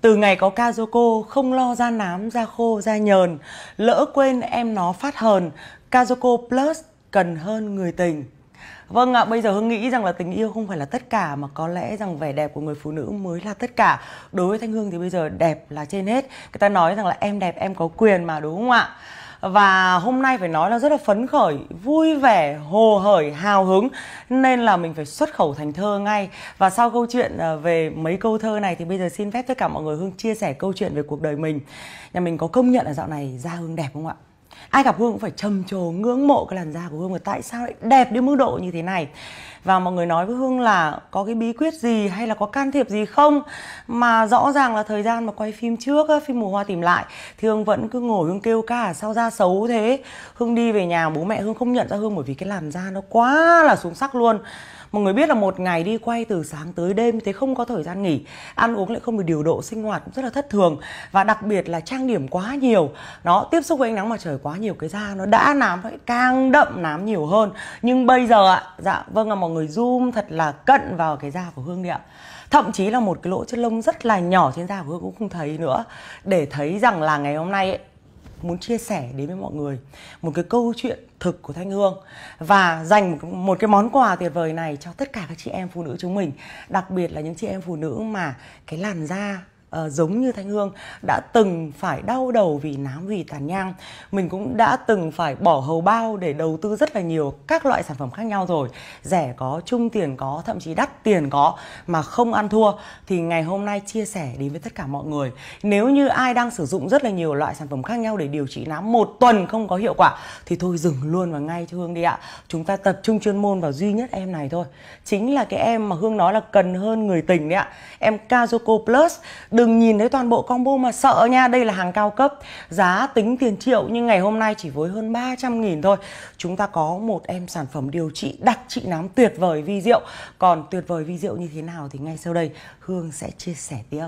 Từ ngày có Kazuko không lo da nám, da khô, da nhờn, lỡ quên em nó phát hờn, Kazuko Plus cần hơn người tình. Vâng ạ, à, bây giờ hương nghĩ rằng là tình yêu không phải là tất cả mà có lẽ rằng vẻ đẹp của người phụ nữ mới là tất cả. Đối với Thanh Hương thì bây giờ đẹp là trên hết. Người ta nói rằng là em đẹp em có quyền mà đúng không ạ? và hôm nay phải nói là rất là phấn khởi vui vẻ hồ hởi hào hứng nên là mình phải xuất khẩu thành thơ ngay và sau câu chuyện à, về mấy câu thơ này thì bây giờ xin phép tất cả mọi người hương chia sẻ câu chuyện về cuộc đời mình nhà mình có công nhận là dạo này da hương đẹp không ạ ai gặp hương cũng phải trầm trồ ngưỡng mộ cái làn da của hương và tại sao lại đẹp đến mức độ như thế này và mọi người nói với hương là có cái bí quyết gì hay là có can thiệp gì không mà rõ ràng là thời gian mà quay phim trước phim mùa hoa tìm lại thì hương vẫn cứ ngồi hương kêu cả sao da xấu thế hương đi về nhà bố mẹ hương không nhận ra hương bởi vì cái làn da nó quá là xuống sắc luôn mọi người biết là một ngày đi quay từ sáng tới đêm thế không có thời gian nghỉ ăn uống lại không được điều độ sinh hoạt cũng rất là thất thường và đặc biệt là trang điểm quá nhiều nó tiếp xúc với ánh nắng mặt trời quá nhiều cái da nó đã nám vậy càng đậm nám nhiều hơn nhưng bây giờ ạ dạ vâng là mọi người zoom thật là cận vào cái da của hương đi ạ thậm chí là một cái lỗ chân lông rất là nhỏ trên da của hương cũng không thấy nữa để thấy rằng là ngày hôm nay ấy, muốn chia sẻ đến với mọi người một cái câu chuyện thực của Thanh Hương và dành một cái món quà tuyệt vời này cho tất cả các chị em phụ nữ chúng mình, đặc biệt là những chị em phụ nữ mà cái làn da uh, giống như Thanh Hương đã từng phải đau đầu vì nám vì tàn nhang. Mình cũng đã từng phải bỏ hầu bao để đầu tư rất là nhiều các loại sản phẩm khác nhau rồi. Rẻ có, trung tiền có, thậm chí đắt tiền có mà không ăn thua thì ngày hôm nay chia sẻ đến với tất cả mọi người. Nếu như ai đang sử dụng rất là nhiều loại sản phẩm khác nhau để điều trị nám một tuần không có hiệu quả thì thôi dừng luôn và ngay cho Hương đi ạ. Chúng ta tập trung chuyên môn vào duy nhất em này thôi. Chính là cái em mà Hương nói là cần hơn người tình đấy ạ. Em Kazoko Plus đừng nhìn thấy toàn bộ combo mà sợ nha Đây là hàng cao cấp Giá tính tiền triệu nhưng ngày hôm nay chỉ với hơn 300 nghìn thôi Chúng ta có một em sản phẩm điều trị đặc trị nám tuyệt vời vi diệu Còn tuyệt vời vi diệu như thế nào thì ngay sau đây Hương sẽ chia sẻ tiếp